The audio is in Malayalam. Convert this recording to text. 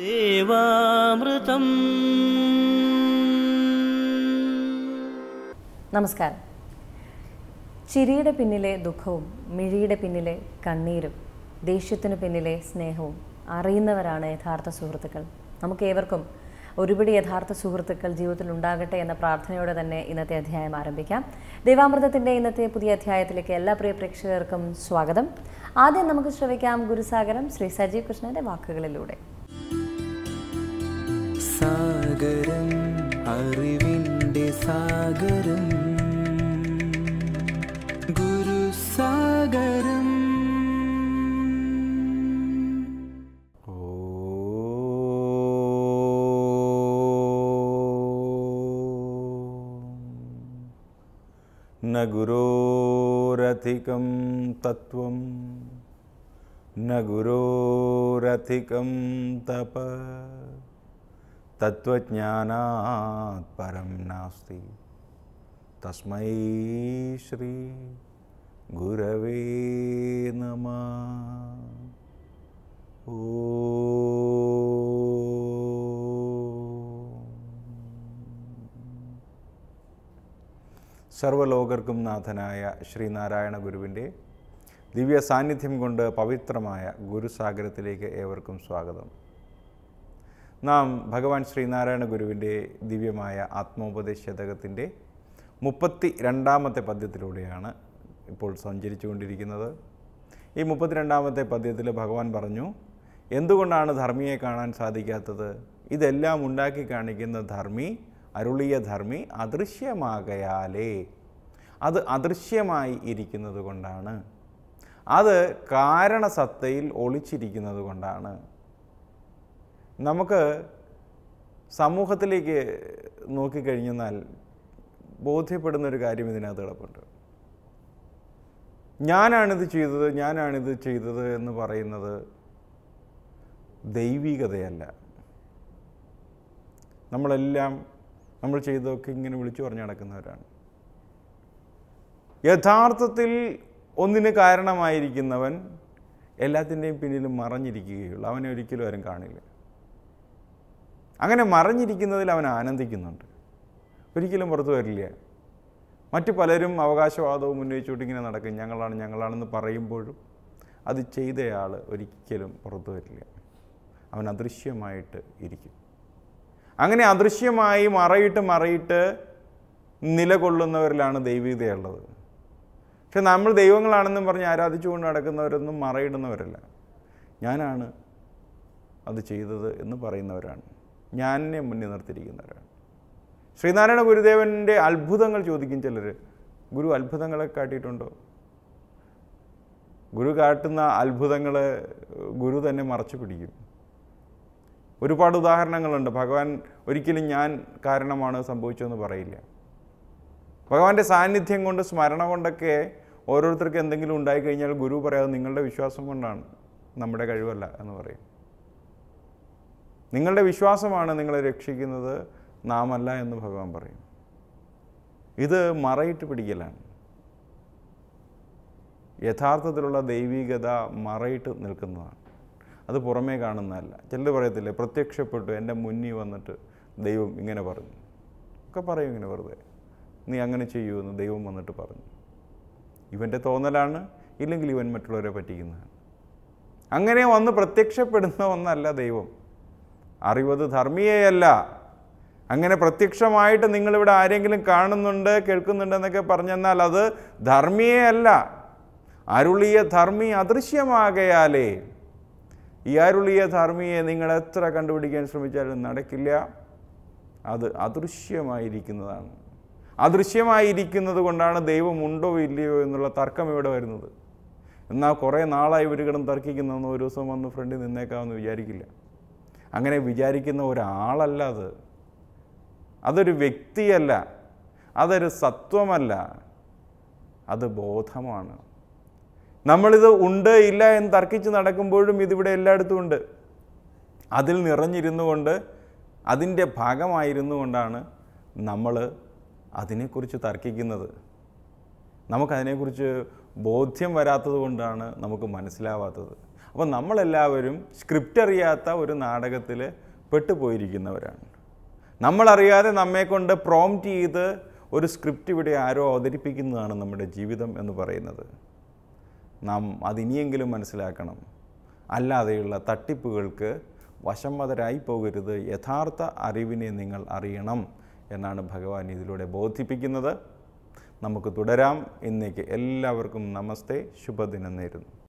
ദേവാമൃതം നമസ്കാരം ചിരിയുടെ പിന്നിലെ ദുഃഖവും മിഴിയുടെ പിന്നിലെ കണ്ണീരും ദേഷ്യത്തിന് പിന്നിലെ സ്നേഹവും അറിയുന്നവരാണ് യഥാർത്ഥ സുഹൃത്തുക്കൾ നമുക്കേവർക്കും ഒരുപിടി യഥാർത്ഥ സുഹൃത്തുക്കൾ ജീവിതത്തിൽ ഉണ്ടാകട്ടെ എന്ന പ്രാർത്ഥനയോടെ തന്നെ ഇന്നത്തെ അധ്യായം ആരംഭിക്കാം ദേവാമൃതത്തിന്റെ ഇന്നത്തെ പുതിയ അധ്യായത്തിലേക്ക് എല്ലാ പ്രിയ പ്രേക്ഷകർക്കും സ്വാഗതം ആദ്യം നമുക്ക് ശ്രമിക്കാം ഗുരുസാഗരം ശ്രീ സജീവ് കൃഷ്ണൻ്റെ വാക്കുകളിലൂടെ സാഗരം അറിവിൻ്റെ സാഗരം ഗുരുസാഗരം न गुरोरथिकं तत्त्वं न गुरोरथिकं तप തത്വജ്ഞാനാത് പരം നാസ്തി തസ്മൈ ശ്രീ ഗുരവേ നമ ഓ സർവലോകർക്കും നാഥനായ ശ്രീനാരായണ ഗുരുവിൻ്റെ ദിവ്യ സാന്നിധ്യം കൊണ്ട് പവിത്രമായ ഗുരുസാഗരത്തിലേക്ക് ഏവർക്കും സ്വാഗതം നാം ഭഗവാൻ ശ്രീനാരായണ ഗുരുവിൻ്റെ ദിവ്യമായ ആത്മോപദേശതകത്തിൻ്റെ മുപ്പത്തി രണ്ടാമത്തെ പദ്യത്തിലൂടെയാണ് ഇപ്പോൾ സഞ്ചരിച്ചു കൊണ്ടിരിക്കുന്നത് ഈ മുപ്പത്തിരണ്ടാമത്തെ പദ്യത്തിൽ ഭഗവാൻ പറഞ്ഞു എന്തുകൊണ്ടാണ് ധർമ്മിയെ കാണാൻ സാധിക്കാത്തത് ഇതെല്ലാം ഉണ്ടാക്കി കാണിക്കുന്ന ധർമ്മി അരുളിയ ധർമ്മി അദൃശ്യമാകയാലേ അത് അദൃശ്യമായി ഇരിക്കുന്നത് കൊണ്ടാണ് അത് കാരണസത്തയിൽ ഒളിച്ചിരിക്കുന്നത് കൊണ്ടാണ് നമുക്ക് സമൂഹത്തിലേക്ക് നോക്കിക്കഴിഞ്ഞെന്നാൽ ബോധ്യപ്പെടുന്നൊരു കാര്യം ഇതിനകത്ത് കിടപ്പുണ്ട് ഞാനാണിത് ചെയ്തത് ഞാനാണിത് ചെയ്തത് എന്ന് പറയുന്നത് ദൈവികതയല്ല നമ്മളെല്ലാം നമ്മൾ ചെയ്തതൊക്കെ ഇങ്ങനെ വിളിച്ചു പറഞ്ഞു നടക്കുന്നവരാണ് യഥാർത്ഥത്തിൽ ഒന്നിന് കാരണമായിരിക്കുന്നവൻ എല്ലാത്തിൻ്റെയും പിന്നിലും മറഞ്ഞിരിക്കുകയുള്ളു അവനെ ഒരിക്കലും ആരും കാണില്ല അങ്ങനെ മറിഞ്ഞിരിക്കുന്നതിൽ അവൻ ആനന്ദിക്കുന്നുണ്ട് ഒരിക്കലും പുറത്തു വരില്ല മറ്റു പലരും അവകാശവാദവും ഉന്നയിച്ചുകൊണ്ടിങ്ങനെ നടക്കും ഞങ്ങളാണ് ഞങ്ങളാണെന്ന് പറയുമ്പോഴും അത് ചെയ്തയാൾ ഒരിക്കലും പുറത്തു വരില്ല അവൻ അദൃശ്യമായിട്ട് ഇരിക്കും അങ്ങനെ അദൃശ്യമായി മറയിട്ട് മറയിട്ട് നിലകൊള്ളുന്നവരിലാണ് ദൈവികതയുള്ളത് പക്ഷെ നമ്മൾ ദൈവങ്ങളാണെന്നും പറഞ്ഞ് ആരാധിച്ചുകൊണ്ട് നടക്കുന്നവരൊന്നും മറയിടുന്നവരല്ല ഞാനാണ് അത് ചെയ്തത് എന്ന് പറയുന്നവരാണ് ഞാനിനെ മുന്നിൽ നിർത്തിയിരിക്കുന്നവരാണ് ശ്രീനാരായണ ഗുരുദേവൻ്റെ അത്ഭുതങ്ങൾ ചോദിക്കും ചിലർ ഗുരു അത്ഭുതങ്ങളെ കാട്ടിയിട്ടുണ്ടോ ഗുരു കാട്ടുന്ന അത്ഭുതങ്ങൾ ഗുരു തന്നെ മറച്ചു പിടിക്കും ഒരുപാട് ഉദാഹരണങ്ങളുണ്ട് ഭഗവാൻ ഒരിക്കലും ഞാൻ കാരണമാണ് സംഭവിച്ചതെന്ന് പറയില്ല ഭഗവാന്റെ സാന്നിധ്യം കൊണ്ട് സ്മരണ കൊണ്ടൊക്കെ ഓരോരുത്തർക്ക് എന്തെങ്കിലും ഉണ്ടായിക്കഴിഞ്ഞാൽ ഗുരു പറയാതെ നിങ്ങളുടെ വിശ്വാസം കൊണ്ടാണ് നമ്മുടെ കഴിവല്ല എന്ന് പറയും നിങ്ങളുടെ വിശ്വാസമാണ് നിങ്ങളെ രക്ഷിക്കുന്നത് നാമല്ല എന്ന് ഭഗവാൻ പറയും ഇത് മറയിട്ട് പിടിക്കലാണ് യഥാർത്ഥത്തിലുള്ള ദൈവികത മറയിട്ട് നിൽക്കുന്നതാണ് അത് പുറമേ കാണുന്നതല്ല ചിലത് പറയത്തില്ലേ പ്രത്യക്ഷപ്പെട്ടു എൻ്റെ മുന്നിൽ വന്നിട്ട് ദൈവം ഇങ്ങനെ പറഞ്ഞു ഒക്കെ പറയും ഇങ്ങനെ വെറുതെ നീ അങ്ങനെ ചെയ്യൂ എന്ന് ദൈവം വന്നിട്ട് പറഞ്ഞു ഇവൻ്റെ തോന്നലാണ് ഇല്ലെങ്കിൽ ഇവൻ മറ്റുള്ളവരെ പറ്റിക്കുന്നതാണ് അങ്ങനെ വന്ന് പ്രത്യക്ഷപ്പെടുന്ന ഒന്നല്ല ദൈവം അറിവത് ധർമ്മിയെയല്ല അങ്ങനെ പ്രത്യക്ഷമായിട്ട് നിങ്ങളിവിടെ ആരെങ്കിലും കാണുന്നുണ്ട് കേൾക്കുന്നുണ്ടെന്നൊക്കെ പറഞ്ഞെന്നാൽ അത് ധർമ്മിയെയല്ല അരുളിയ ധർമ്മി അദൃശ്യമാകയാലേ ഈ അരുളിയ ധർമ്മിയെ നിങ്ങൾ എത്ര കണ്ടുപിടിക്കാൻ ശ്രമിച്ചാലും നടക്കില്ല അത് അദൃശ്യമായിരിക്കുന്നതാണ് അദൃശ്യമായിരിക്കുന്നത് കൊണ്ടാണ് ദൈവമുണ്ടോ ഇല്ലയോ എന്നുള്ള തർക്കം ഇവിടെ വരുന്നത് എന്നാൽ കുറേ നാളായി ഒരു കിടന്ന് തർക്കിക്കുന്നതെന്ന് ഒരു ദിവസം വന്ന് ഫ്രണ്ടിൽ നിന്നേക്കാമെന്ന് വിചാരിക്കില്ല അങ്ങനെ വിചാരിക്കുന്ന ഒരാളല്ല അത് അതൊരു വ്യക്തിയല്ല അതൊരു സത്വമല്ല അത് ബോധമാണ് നമ്മളിത് ഉണ്ട് ഇല്ല എന്ന് തർക്കിച്ച് നടക്കുമ്പോഴും ഇതിവിടെ എല്ലായിടത്തും ഉണ്ട് അതിൽ നിറഞ്ഞിരുന്നു കൊണ്ട് അതിൻ്റെ ഭാഗമായിരുന്നു കൊണ്ടാണ് നമ്മൾ അതിനെക്കുറിച്ച് തർക്കിക്കുന്നത് നമുക്കതിനെക്കുറിച്ച് ബോധ്യം വരാത്തത് കൊണ്ടാണ് നമുക്ക് മനസ്സിലാവാത്തത് അപ്പോൾ നമ്മളെല്ലാവരും സ്ക്രിപ്റ്റ് അറിയാത്ത ഒരു നാടകത്തിൽ പെട്ടുപോയിരിക്കുന്നവരാണ് നമ്മളറിയാതെ നമ്മെക്കൊണ്ട് പ്രോംറ്റ് ചെയ്ത് ഒരു സ്ക്രിപ്റ്റ് ഇവിടെ ആരോ അവതരിപ്പിക്കുന്നതാണ് നമ്മുടെ ജീവിതം എന്ന് പറയുന്നത് നാം അതിനിയെങ്കിലും മനസ്സിലാക്കണം അല്ലാതെയുള്ള തട്ടിപ്പുകൾക്ക് വശംവതരായി പോകരുത് യഥാർത്ഥ അറിവിനെ നിങ്ങൾ അറിയണം എന്നാണ് ഭഗവാൻ ഇതിലൂടെ ബോധിപ്പിക്കുന്നത് നമുക്ക് തുടരാം ഇന്നേക്ക് എല്ലാവർക്കും നമസ്തേ ശുഭദിനം നേരുന്നു